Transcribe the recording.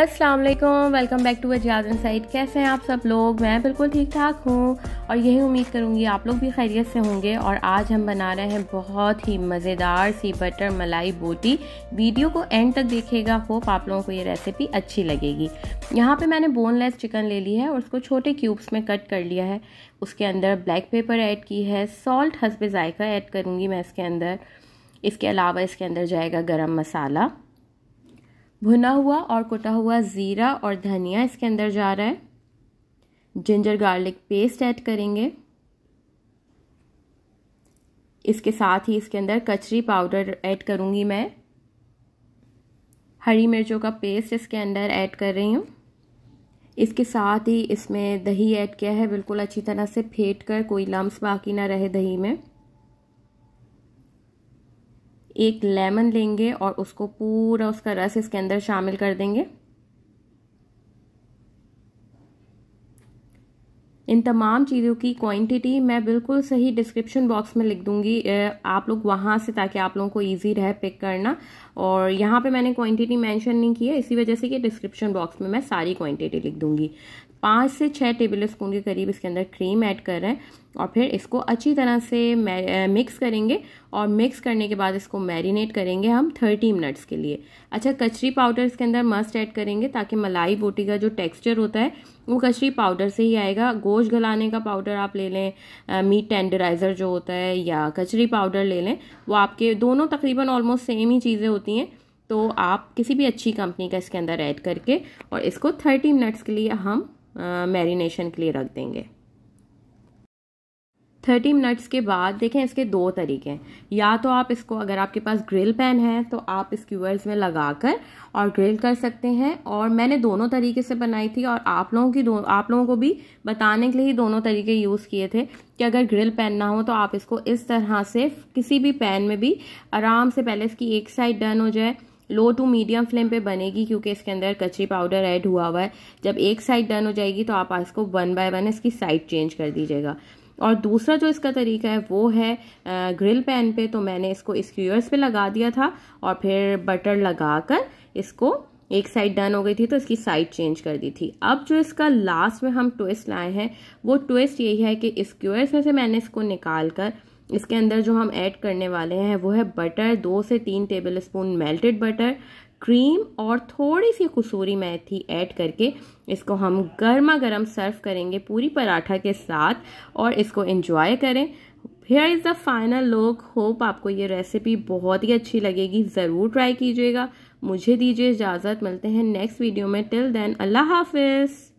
अस्सलाम वालेकुम welcome back to अजियाज साइड कैसे हैं आप सब लोग मैं बिल्कुल ठीक ठाक हूँ और यही उम्मीद करूँगी आप लोग भी खैरियत से होंगे और आज हम बना रहे हैं बहुत ही मज़ेदार सी बटर मलाई बोटी वीडियो को एंड तक देखिएगा होप आप लोगों को ये रेसिपी अच्छी लगेगी यहाँ पे मैंने बोनलेस चिकन ले ली है और उसको छोटे क्यूब्स में कट कर लिया है उसके अंदर ब्लैक पेपर ऐड की है सॉल्ट हसबे ज़ायका ऐड करूँगी मैं इसके अंदर इसके अलावा इसके अंदर जाएगा गरम मसाला भुना हुआ और कुटा हुआ ज़ीरा और धनिया इसके अंदर जा रहा है जिंजर गार्लिक पेस्ट ऐड करेंगे इसके साथ ही इसके अंदर कचरी पाउडर ऐड करूँगी मैं हरी मिर्चों का पेस्ट इसके अंदर ऐड कर रही हूँ इसके साथ ही इसमें दही ऐड किया है बिल्कुल अच्छी तरह से फेंट कर कोई लम्स बाकी ना रहे दही में एक लेमन लेंगे और उसको पूरा उसका रस इसके अंदर शामिल कर देंगे इन तमाम चीज़ों की क्वांटिटी मैं बिल्कुल सही डिस्क्रिप्शन बॉक्स में लिख दूंगी आप लोग वहां से ताकि आप लोगों को इजी रहे पिक करना और यहाँ पे मैंने क्वांटिटी मेंशन नहीं की है इसी वजह से कि डिस्क्रिप्शन बॉक्स में मैं सारी क्वांटिटी लिख दूंगी पाँच से छः टेबल स्पून के करीब इसके अंदर क्रीम ऐड कर रहे हैं और फिर इसको अच्छी तरह से मिक्स करेंगे और मिक्स करने के बाद इसको मैरिनेट करेंगे हम थर्टी मिनट्स के लिए अच्छा कचरी पाउडर इसके अंदर मस्ट ऐड करेंगे ताकि मलाई बोटी का जो टेक्सचर होता है वो कचरी पाउडर से ही आएगा गोश्त गलाने का पाउडर आप ले लें मीट टेंडराइज़र जो होता है या कचरी पाउडर ले लें वो आपके दोनों तकरीबन ऑलमोस्ट सेम ही चीज़ें होती हैं तो आप किसी भी अच्छी कंपनी का इसके अंदर ऐड करके और इसको थर्टी मिनट्स के लिए हम मैरिनेशन के लिए रख देंगे थर्टी मिनट्स के बाद देखें इसके दो तरीके हैं या तो आप इसको अगर आपके पास ग्रिल पैन है तो आप इस क्यूअर्स में लगा कर और ग्रिल कर सकते हैं और मैंने दोनों तरीके से बनाई थी और आप लोगों की दो आप लोगों को भी बताने के लिए ही दोनों तरीके यूज़ किए थे कि अगर ग्रिल पैन ना हो तो आप इसको इस तरह से किसी भी पैन में भी आराम से पहले इसकी एक साइड डन हो जाए लो टू मीडियम फ्लेम पे बनेगी क्योंकि इसके अंदर कचरी पाउडर ऐड हुआ हुआ है जब एक साइड डन हो जाएगी तो आप इसको वन बाय वन इसकी साइड चेंज कर दीजिएगा और दूसरा जो इसका तरीका है वो है ग्रिल पैन पे तो मैंने इसको स्क्यूअर्स पे लगा दिया था और फिर बटर लगाकर इसको एक साइड डन हो गई थी तो इसकी साइड चेंज कर दी थी अब जो इसका लास्ट में हम ट्विस्ट लाए हैं वो ट्विस्ट यही है कि स्क्यूअर्स में से मैंने इसको निकाल कर इसके अंदर जो हम ऐड करने वाले हैं वो है बटर दो से तीन table spoon melted butter cream और थोड़ी सी कसूरी मेथी ऐड करके इसको हम गर्मा गर्म सर्व करेंगे पूरी पराठा के साथ और इसको इन्जॉय करें here is the final look hope आपको ये रेसिपी बहुत ही अच्छी लगेगी ज़रूर ट्राई कीजिएगा मुझे दीजिए इजाज़त मिलते हैं नेक्स्ट वीडियो में टिल देन अल्लाह हाफिज़